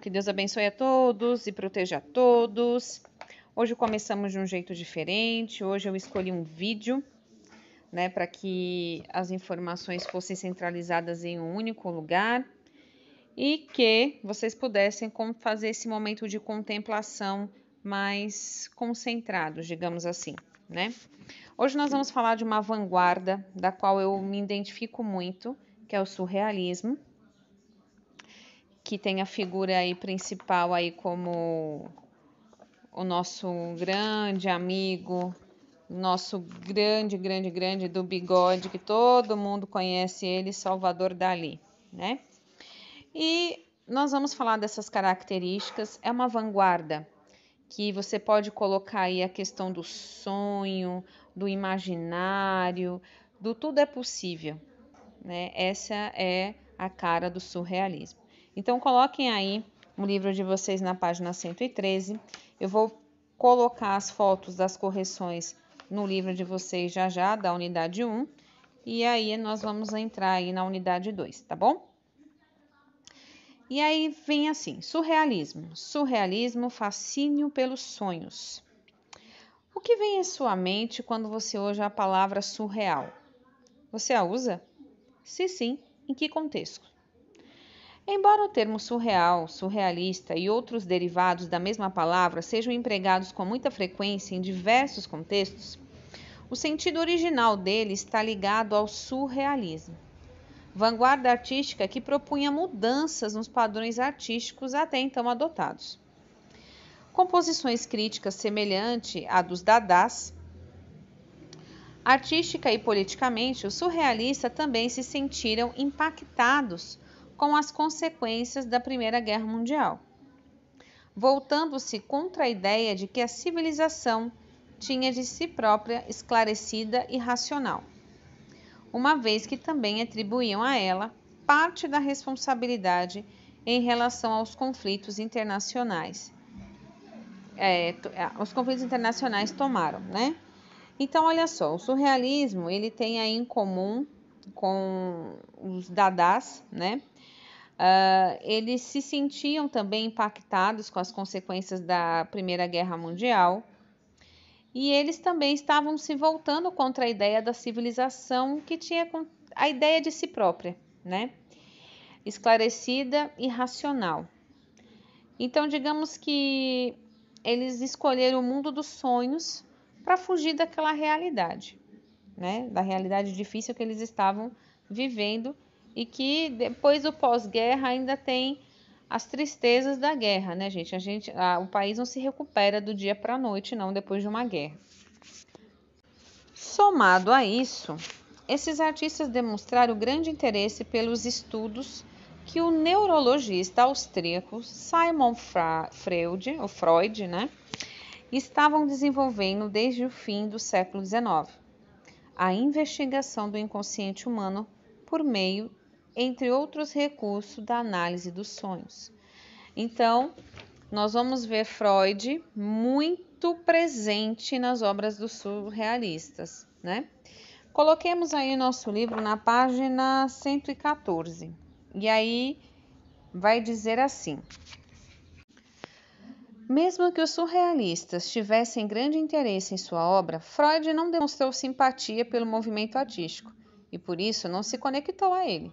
Que Deus abençoe a todos e proteja a todos. Hoje começamos de um jeito diferente. Hoje eu escolhi um vídeo, né, para que as informações fossem centralizadas em um único lugar e que vocês pudessem fazer esse momento de contemplação mais concentrado, digamos assim, né? Hoje nós vamos falar de uma vanguarda da qual eu me identifico muito, que é o surrealismo que tem a figura aí principal aí como o nosso grande amigo, nosso grande, grande, grande do bigode, que todo mundo conhece ele, Salvador Dali, né? E nós vamos falar dessas características, é uma vanguarda que você pode colocar aí a questão do sonho, do imaginário, do tudo é possível, né? Essa é a cara do surrealismo. Então, coloquem aí o livro de vocês na página 113. Eu vou colocar as fotos das correções no livro de vocês já já, da unidade 1. E aí, nós vamos entrar aí na unidade 2, tá bom? E aí vem assim: surrealismo. Surrealismo, fascínio pelos sonhos. O que vem em sua mente quando você ouve a palavra surreal? Você a usa? Se sim, em que contexto? Embora o termo surreal, surrealista e outros derivados da mesma palavra sejam empregados com muita frequência em diversos contextos, o sentido original dele está ligado ao surrealismo, vanguarda artística que propunha mudanças nos padrões artísticos até então adotados. Composições críticas semelhante à dos Dadas, Artística e politicamente, os surrealistas também se sentiram impactados com as consequências da Primeira Guerra Mundial, voltando-se contra a ideia de que a civilização tinha de si própria esclarecida e racional, uma vez que também atribuíam a ela parte da responsabilidade em relação aos conflitos internacionais. É, é os conflitos internacionais tomaram, né? Então, olha só, o surrealismo ele tem aí em comum com os Dadas, né? Uh, eles se sentiam também impactados com as consequências da Primeira Guerra Mundial e eles também estavam se voltando contra a ideia da civilização que tinha a ideia de si própria, né? Esclarecida e racional. Então, digamos que eles escolheram o mundo dos sonhos para fugir daquela realidade, né? Da realidade difícil que eles estavam vivendo e que depois do pós-guerra ainda tem as tristezas da guerra, né, gente? A gente a, o país não se recupera do dia para a noite, não, depois de uma guerra. Somado a isso, esses artistas demonstraram grande interesse pelos estudos que o neurologista austríaco Simon Freud, o Freud, né, estavam desenvolvendo desde o fim do século XIX, a investigação do inconsciente humano por meio entre outros recursos da análise dos sonhos. Então, nós vamos ver Freud muito presente nas obras dos surrealistas, né? Coloquemos aí nosso livro na página 114. E aí vai dizer assim: Mesmo que os surrealistas tivessem grande interesse em sua obra, Freud não demonstrou simpatia pelo movimento artístico e por isso não se conectou a ele.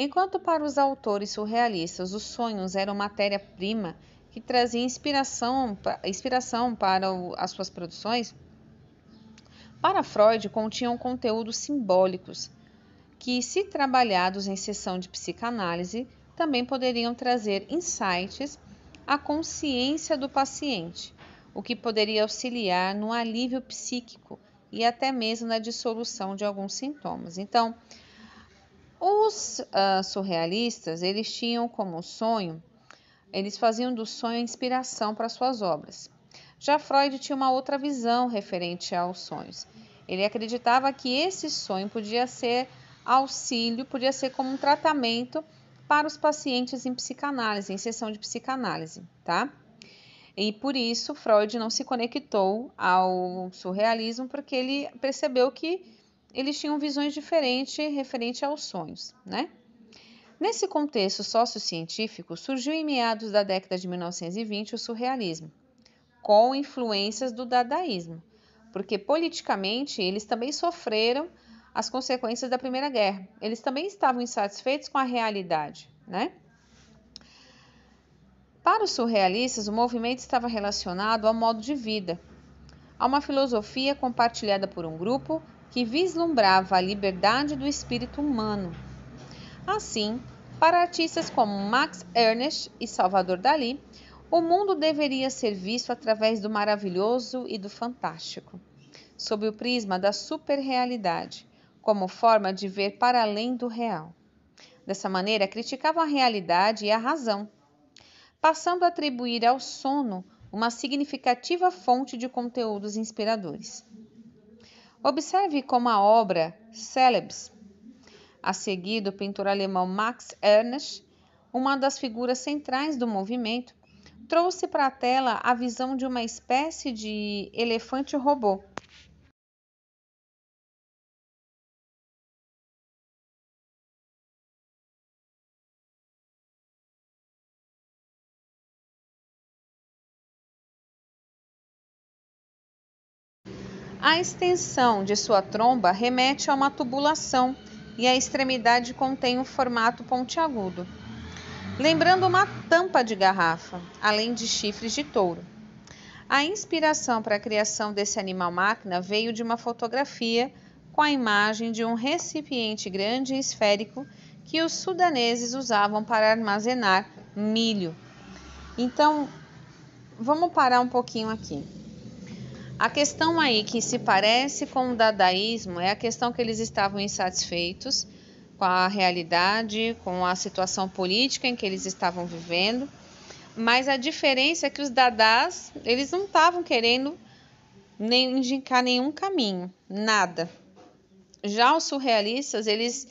Enquanto para os autores surrealistas os sonhos eram matéria-prima que trazia inspiração, inspiração para o, as suas produções, para Freud continham conteúdos simbólicos que, se trabalhados em sessão de psicanálise, também poderiam trazer insights à consciência do paciente, o que poderia auxiliar no alívio psíquico e até mesmo na dissolução de alguns sintomas. Então, os uh, surrealistas, eles tinham como sonho, eles faziam do sonho a inspiração para suas obras. Já Freud tinha uma outra visão referente aos sonhos. Ele acreditava que esse sonho podia ser auxílio, podia ser como um tratamento para os pacientes em psicanálise, em sessão de psicanálise, tá? E por isso Freud não se conectou ao surrealismo, porque ele percebeu que eles tinham visões diferentes referente aos sonhos, né? Nesse contexto sociocientífico, surgiu em meados da década de 1920 o surrealismo, com influências do dadaísmo, porque politicamente eles também sofreram as consequências da Primeira Guerra. Eles também estavam insatisfeitos com a realidade, né? Para os surrealistas, o movimento estava relacionado ao modo de vida, a uma filosofia compartilhada por um grupo que vislumbrava a liberdade do espírito humano. Assim, para artistas como Max Ernst e Salvador Dalí, o mundo deveria ser visto através do maravilhoso e do fantástico, sob o prisma da superrealidade, como forma de ver para além do real. Dessa maneira, criticavam a realidade e a razão, passando a atribuir ao sono uma significativa fonte de conteúdos inspiradores. Observe como a obra Celebs, a seguir do pintor alemão Max Ernst, uma das figuras centrais do movimento, trouxe para a tela a visão de uma espécie de elefante robô A extensão de sua tromba remete a uma tubulação e a extremidade contém um formato pontiagudo, lembrando uma tampa de garrafa, além de chifres de touro. A inspiração para a criação desse animal-máquina veio de uma fotografia com a imagem de um recipiente grande e esférico que os sudaneses usavam para armazenar milho. Então, vamos parar um pouquinho aqui. A questão aí que se parece com o dadaísmo é a questão que eles estavam insatisfeitos com a realidade, com a situação política em que eles estavam vivendo, mas a diferença é que os dadás, eles não estavam querendo nem indicar nenhum caminho, nada. Já os surrealistas, eles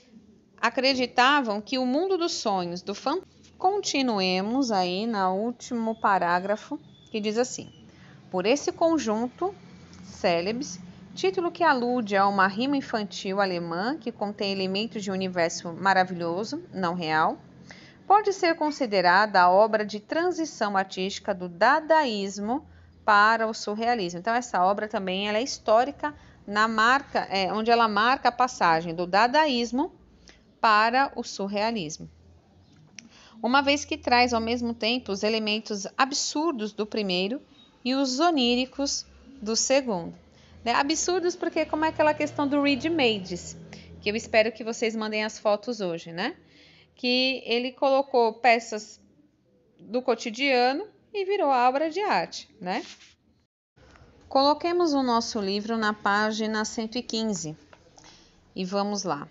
acreditavam que o mundo dos sonhos, do fantasma. Continuemos aí no último parágrafo, que diz assim: por esse conjunto, Célebes, título que alude a uma rima infantil alemã que contém elementos de um universo maravilhoso, não real, pode ser considerada a obra de transição artística do dadaísmo para o surrealismo. Então essa obra também ela é histórica na marca, é, onde ela marca a passagem do dadaísmo para o surrealismo. Uma vez que traz ao mesmo tempo os elementos absurdos do primeiro e os oníricos do segundo. Né? Absurdos porque como é aquela questão do Reed Mades, que eu espero que vocês mandem as fotos hoje, né? Que ele colocou peças do cotidiano e virou obra de arte, né? Coloquemos o nosso livro na página 115 e vamos lá.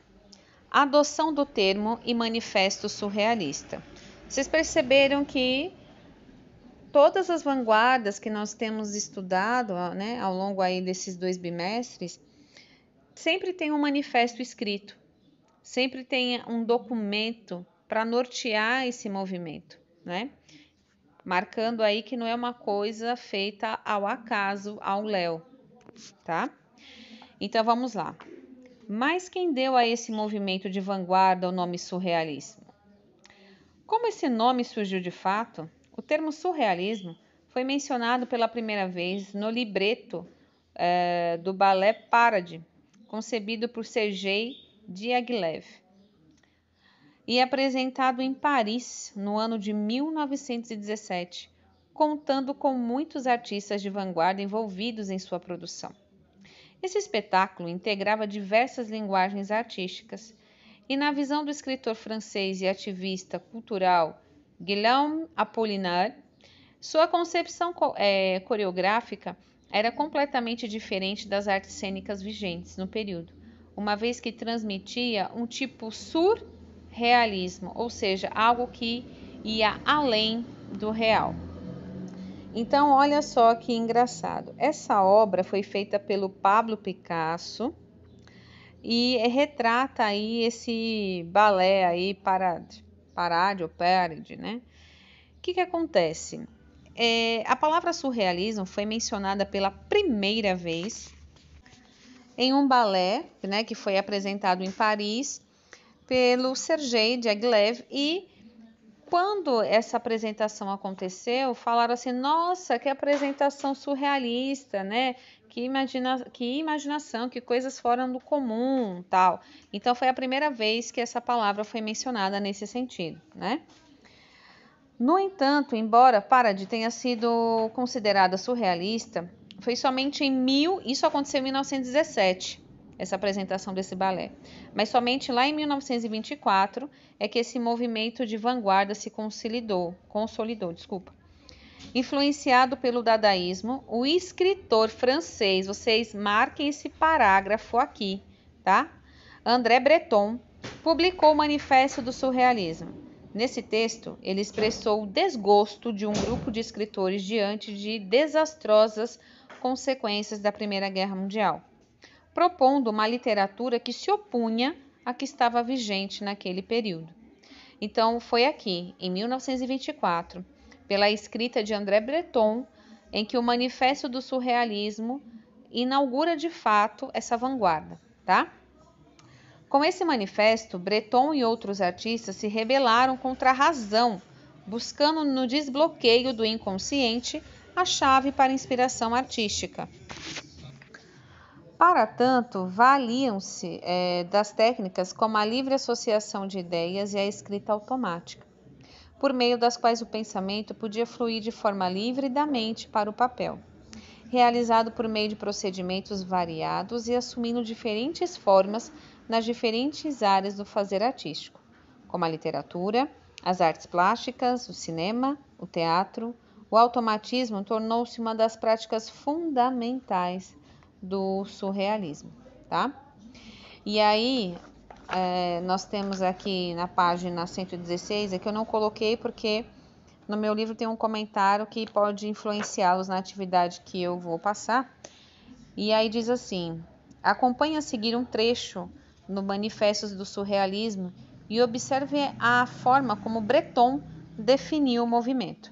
Adoção do termo e manifesto surrealista. Vocês perceberam que todas as vanguardas que nós temos estudado né, ao longo aí desses dois bimestres, sempre tem um manifesto escrito, sempre tem um documento para nortear esse movimento, né? Marcando aí que não é uma coisa feita ao acaso, ao léu, tá? Então vamos lá. Mas quem deu a esse movimento de vanguarda o nome surrealismo? Como esse nome surgiu de fato, o termo surrealismo foi mencionado pela primeira vez no libreto eh, do balé Parade, concebido por Sergei Diaghilev e apresentado em Paris no ano de 1917, contando com muitos artistas de vanguarda envolvidos em sua produção. Esse espetáculo integrava diversas linguagens artísticas e, na visão do escritor francês e ativista cultural Guillaume Apollinaire, sua concepção é, coreográfica era completamente diferente das artes cênicas vigentes no período, uma vez que transmitia um tipo surrealismo, ou seja, algo que ia além do real. Então, olha só que engraçado. Essa obra foi feita pelo Pablo Picasso e retrata aí esse balé aí para Parade ou Parade, né? O que, que acontece? É, a palavra surrealismo foi mencionada pela primeira vez em um balé né, que foi apresentado em Paris pelo Sergei Diaghilev e quando essa apresentação aconteceu, falaram assim: nossa, que apresentação surrealista, né? Que, imagina... que imaginação, que coisas fora do comum, tal. Então foi a primeira vez que essa palavra foi mencionada nesse sentido, né? No entanto, embora Parade tenha sido considerada surrealista, foi somente em mil, isso aconteceu em 1917 essa apresentação desse balé. Mas somente lá em 1924 é que esse movimento de vanguarda se consolidou, consolidou, desculpa. Influenciado pelo dadaísmo, o escritor francês, vocês marquem esse parágrafo aqui, tá? André Breton publicou o Manifesto do Surrealismo. Nesse texto, ele expressou o desgosto de um grupo de escritores diante de desastrosas consequências da Primeira Guerra Mundial propondo uma literatura que se opunha à que estava vigente naquele período. Então, foi aqui, em 1924, pela escrita de André Breton, em que o Manifesto do Surrealismo inaugura de fato essa vanguarda, tá? Com esse manifesto, Breton e outros artistas se rebelaram contra a razão, buscando no desbloqueio do inconsciente a chave para a inspiração artística. Para tanto, valiam-se é, das técnicas como a livre associação de ideias e a escrita automática, por meio das quais o pensamento podia fluir de forma livre da mente para o papel, realizado por meio de procedimentos variados e assumindo diferentes formas nas diferentes áreas do fazer artístico, como a literatura, as artes plásticas, o cinema, o teatro. O automatismo tornou-se uma das práticas fundamentais do surrealismo, tá? E aí, é, nós temos aqui na página 116, é que eu não coloquei porque no meu livro tem um comentário que pode influenciá-los na atividade que eu vou passar. E aí diz assim: acompanhe a seguir um trecho no Manifestos do Surrealismo e observe a forma como Breton definiu o movimento.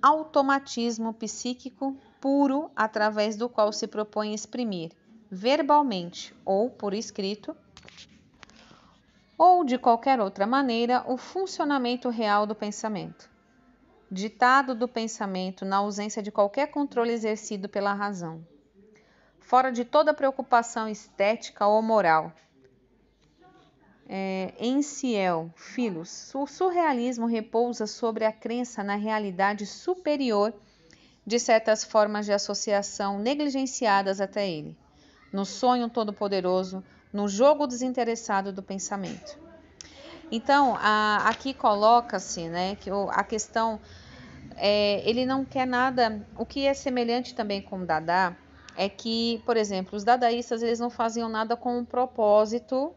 Automatismo psíquico puro através do qual se propõe exprimir, verbalmente ou por escrito, ou de qualquer outra maneira, o funcionamento real do pensamento. Ditado do pensamento na ausência de qualquer controle exercido pela razão, fora de toda preocupação estética ou moral. É, em Ciel, Filos, o surrealismo repousa sobre a crença na realidade superior de certas formas de associação negligenciadas até ele, no sonho todo-poderoso, no jogo desinteressado do pensamento. Então, a, aqui coloca-se né, que o, a questão. É, ele não quer nada. O que é semelhante também com o Dada é que, por exemplo, os dadaístas eles não faziam nada com um propósito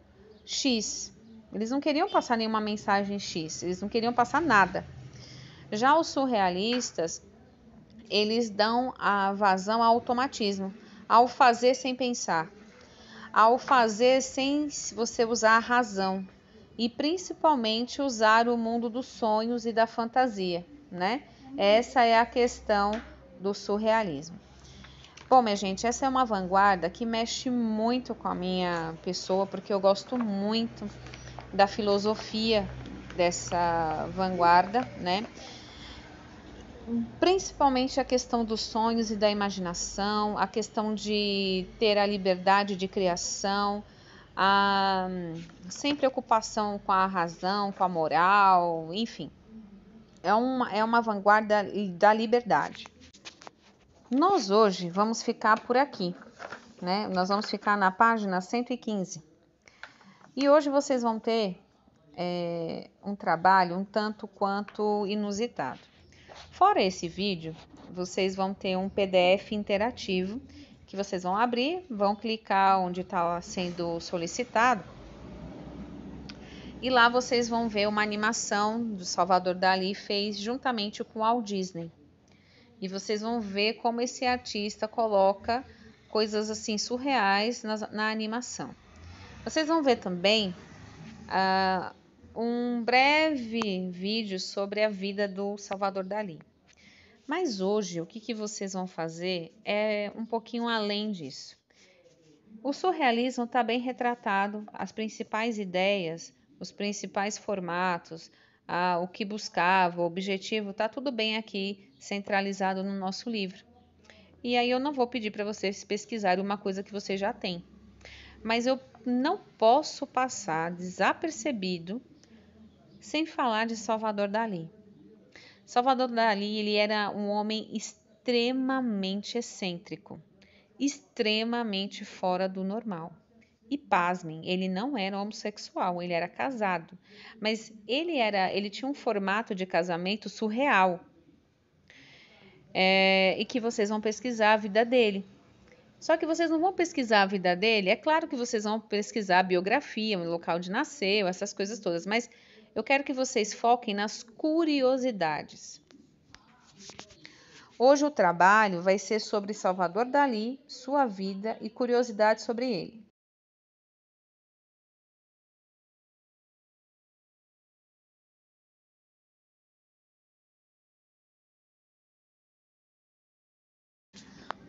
X. Eles não queriam passar nenhuma mensagem X, eles não queriam passar nada. Já os surrealistas, eles dão a vazão ao automatismo, ao fazer sem pensar, ao fazer sem você usar a razão e principalmente usar o mundo dos sonhos e da fantasia, né? Essa é a questão do surrealismo. Bom, minha gente, essa é uma vanguarda que mexe muito com a minha pessoa, porque eu gosto muito da filosofia dessa vanguarda, né? principalmente a questão dos sonhos e da imaginação, a questão de ter a liberdade de criação, a, sem preocupação com a razão, com a moral, enfim. É uma, é uma vanguarda da liberdade. Nós hoje vamos ficar por aqui, né? Nós vamos ficar na página 115. E hoje vocês vão ter é, um trabalho um tanto quanto inusitado. Fora esse vídeo, vocês vão ter um PDF interativo que vocês vão abrir, vão clicar onde está sendo solicitado e lá vocês vão ver uma animação do Salvador Dali fez juntamente com o Walt Disney. E vocês vão ver como esse artista coloca coisas assim surreais na, na animação. Vocês vão ver também a ah, um breve vídeo sobre a vida do Salvador Dali. Mas hoje o que, que vocês vão fazer é um pouquinho além disso. O surrealismo está bem retratado, as principais ideias, os principais formatos, a, o que buscava, o objetivo, está tudo bem aqui centralizado no nosso livro. E aí eu não vou pedir para vocês pesquisarem uma coisa que vocês já têm. Mas eu não posso passar desapercebido sem falar de Salvador Dali. Salvador Dali ele era um homem extremamente excêntrico, extremamente fora do normal. E pasmem, ele não era homossexual, ele era casado, mas ele era, ele tinha um formato de casamento surreal. É, e que vocês vão pesquisar a vida dele. Só que vocês não vão pesquisar a vida dele, é claro que vocês vão pesquisar a biografia, o local de nasceu, essas coisas todas, mas eu quero que vocês foquem nas curiosidades. Hoje o trabalho vai ser sobre Salvador Dali, sua vida e curiosidades sobre ele.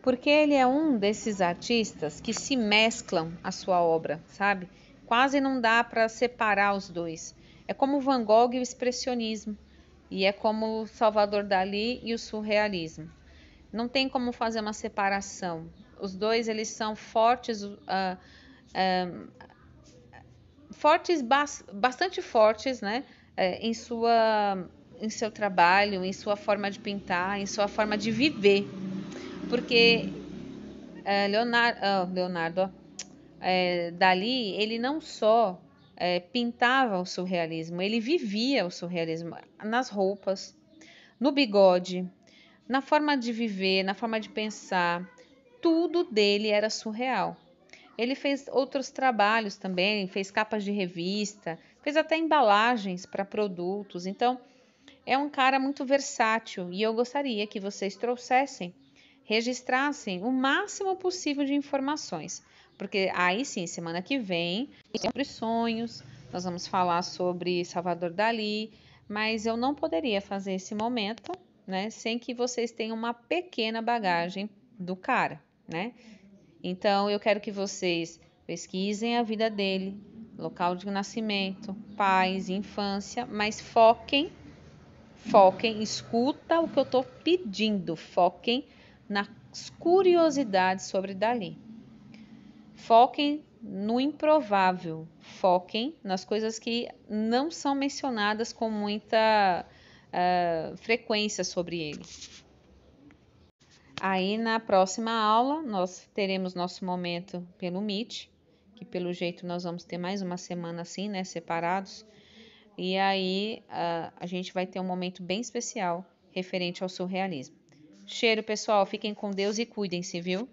porque ele é um desses artistas que se mesclam a sua obra, sabe? Quase não dá para separar os dois. É como Van Gogh e o expressionismo, e é como Salvador Dali e o surrealismo. Não tem como fazer uma separação. Os dois eles são fortes, uh, fortes bastante fortes, né, é, em sua em seu trabalho, em sua forma de pintar, em sua forma de viver, porque eh, Leonardo, ah, Leonardo eh, Dali ele não só é, pintava o surrealismo, ele vivia o surrealismo nas roupas, no bigode, na forma de viver, na forma de pensar, tudo dele era surreal. Ele fez outros trabalhos também, fez capas de revista, fez até embalagens para produtos. Então, é um cara muito versátil e eu gostaria que vocês trouxessem, registrassem o máximo possível de informações. Porque aí sim, semana que vem, sobre sonhos, nós vamos falar sobre Salvador Dali, mas eu não poderia fazer esse momento, né, sem que vocês tenham uma pequena bagagem do cara, né? Então eu quero que vocês pesquisem a vida dele, local de nascimento, pais, infância, mas foquem, foquem, escuta o que eu estou pedindo, foquem nas curiosidades sobre Dali. Foquem no improvável, foquem nas coisas que não são mencionadas com muita uh, frequência sobre ele. Aí na próxima aula nós teremos nosso momento pelo Meet, que pelo jeito nós vamos ter mais uma semana assim, né, separados. E aí uh, a gente vai ter um momento bem especial referente ao surrealismo. Cheiro, pessoal, fiquem com Deus e cuidem-se, viu?